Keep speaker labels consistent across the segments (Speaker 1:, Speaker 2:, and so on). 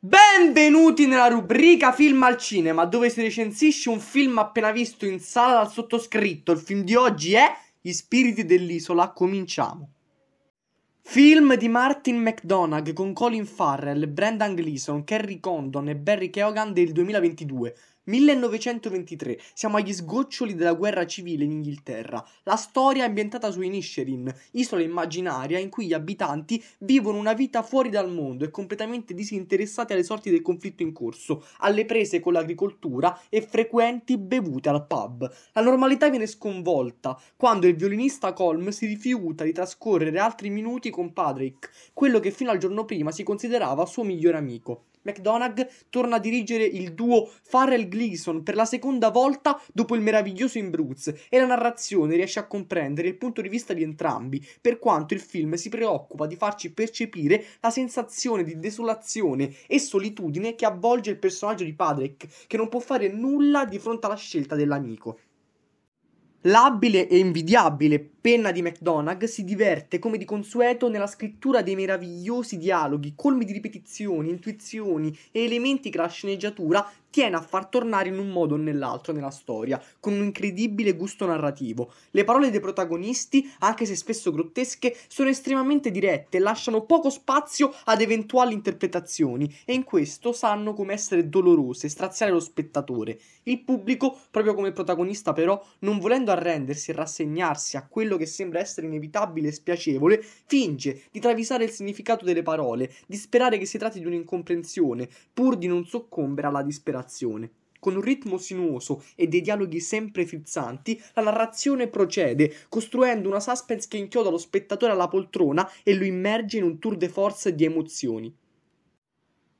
Speaker 1: Benvenuti nella rubrica Film al cinema, dove si recensisce un film appena visto in sala dal sottoscritto. Il film di oggi è Gli spiriti dell'isola, cominciamo. Film di Martin McDonagh con Colin Farrell, Brendan Gleeson, Kerry Condon e Barry Keoghan del 2022, 1923, siamo agli sgoccioli della guerra civile in Inghilterra. La storia è ambientata su Inisherin, isola immaginaria in cui gli abitanti vivono una vita fuori dal mondo e completamente disinteressati alle sorti del conflitto in corso, alle prese con l'agricoltura e frequenti bevute al pub. La normalità viene sconvolta quando il violinista Colm si rifiuta di trascorrere altri minuti con Patrick, quello che fino al giorno prima si considerava suo migliore amico. McDonagh torna a dirigere il duo Farrell Gleason per la seconda volta dopo il meraviglioso Imbruz e la narrazione riesce a comprendere il punto di vista di entrambi, per quanto il film si preoccupa di farci percepire la sensazione di desolazione e solitudine che avvolge il personaggio di Patrick, che non può fare nulla di fronte alla scelta dell'amico. L'abile e invidiabile penna di McDonagh si diverte come di consueto nella scrittura dei meravigliosi dialoghi, colmi di ripetizioni, intuizioni e elementi che la sceneggiatura tiene a far tornare in un modo o nell'altro nella storia, con un incredibile gusto narrativo. Le parole dei protagonisti, anche se spesso grottesche, sono estremamente dirette e lasciano poco spazio ad eventuali interpretazioni, e in questo sanno come essere dolorose, e straziare lo spettatore. Il pubblico, proprio come protagonista però, non volendo dovendo arrendersi e rassegnarsi a quello che sembra essere inevitabile e spiacevole, finge di travisare il significato delle parole, di sperare che si tratti di un'incomprensione, pur di non soccombere alla disperazione. Con un ritmo sinuoso e dei dialoghi sempre frizzanti, la narrazione procede, costruendo una suspense che inchioda lo spettatore alla poltrona e lo immerge in un tour de force di emozioni.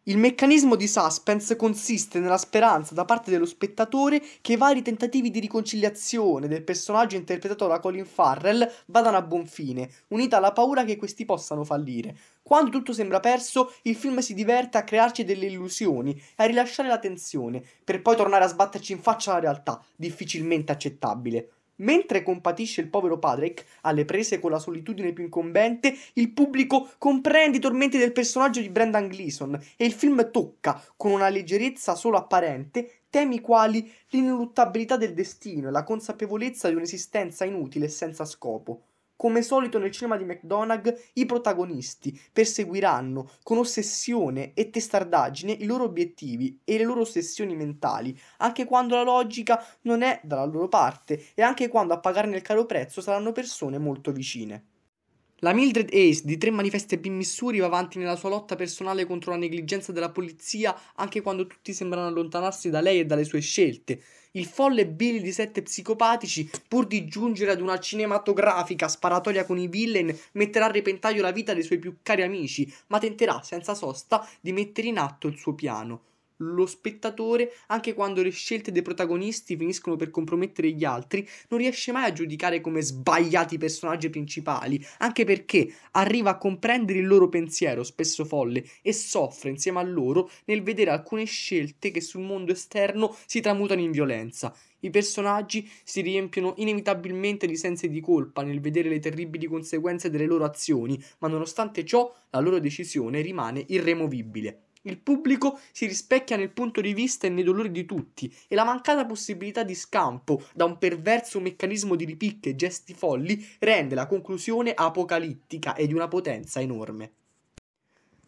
Speaker 1: Il meccanismo di suspense consiste nella speranza da parte dello spettatore che i vari tentativi di riconciliazione del personaggio interpretato da Colin Farrell vadano a buon fine, unita alla paura che questi possano fallire. Quando tutto sembra perso, il film si diverte a crearci delle illusioni e a rilasciare la tensione, per poi tornare a sbatterci in faccia alla realtà, difficilmente accettabile. Mentre compatisce il povero Patrick, alle prese con la solitudine più incombente, il pubblico comprende i tormenti del personaggio di Brendan Gleeson e il film tocca, con una leggerezza solo apparente, temi quali l'ineluttabilità del destino e la consapevolezza di un'esistenza inutile e senza scopo. Come solito nel cinema di McDonagh, i protagonisti perseguiranno con ossessione e testardaggine i loro obiettivi e le loro ossessioni mentali, anche quando la logica non è dalla loro parte e anche quando a pagarne il caro prezzo saranno persone molto vicine. La Mildred Ace di tre manifeste in Missouri va avanti nella sua lotta personale contro la negligenza della polizia anche quando tutti sembrano allontanarsi da lei e dalle sue scelte. Il folle Billy di sette psicopatici, pur di giungere ad una cinematografica sparatoria con i villain, metterà a repentaglio la vita dei suoi più cari amici, ma tenterà senza sosta di mettere in atto il suo piano lo spettatore, anche quando le scelte dei protagonisti finiscono per compromettere gli altri, non riesce mai a giudicare come sbagliati i personaggi principali, anche perché arriva a comprendere il loro pensiero, spesso folle, e soffre insieme a loro nel vedere alcune scelte che sul mondo esterno si tramutano in violenza. I personaggi si riempiono inevitabilmente di sensi di colpa nel vedere le terribili conseguenze delle loro azioni, ma nonostante ciò la loro decisione rimane irremovibile. Il pubblico si rispecchia nel punto di vista e nei dolori di tutti e la mancata possibilità di scampo da un perverso meccanismo di ripicche e gesti folli rende la conclusione apocalittica e di una potenza enorme.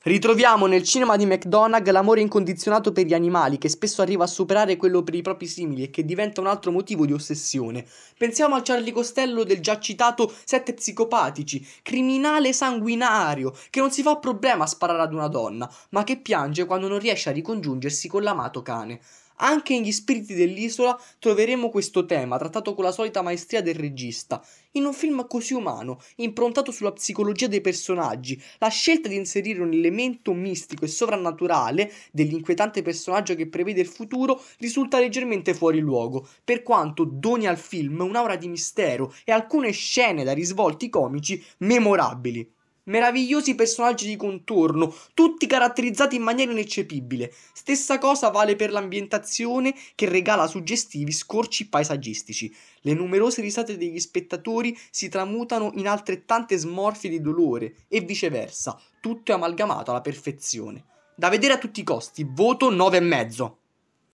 Speaker 1: Ritroviamo nel cinema di McDonagh l'amore incondizionato per gli animali, che spesso arriva a superare quello per i propri simili e che diventa un altro motivo di ossessione. Pensiamo al Charlie Costello del già citato Sette psicopatici, criminale sanguinario, che non si fa problema a sparare ad una donna, ma che piange quando non riesce a ricongiungersi con l'amato cane. Anche negli spiriti dell'isola troveremo questo tema, trattato con la solita maestria del regista, in un film così umano, improntato sulla psicologia dei personaggi, la scelta di inserire un elemento mistico e sovrannaturale dell'inquietante personaggio che prevede il futuro risulta leggermente fuori luogo, per quanto doni al film un'aura di mistero e alcune scene da risvolti comici memorabili. Meravigliosi personaggi di contorno, tutti caratterizzati in maniera ineccepibile. Stessa cosa vale per l'ambientazione che regala suggestivi scorci paesaggistici. Le numerose risate degli spettatori si tramutano in altrettante smorfie di dolore e viceversa. Tutto è amalgamato alla perfezione. Da vedere a tutti i costi, voto 9,5.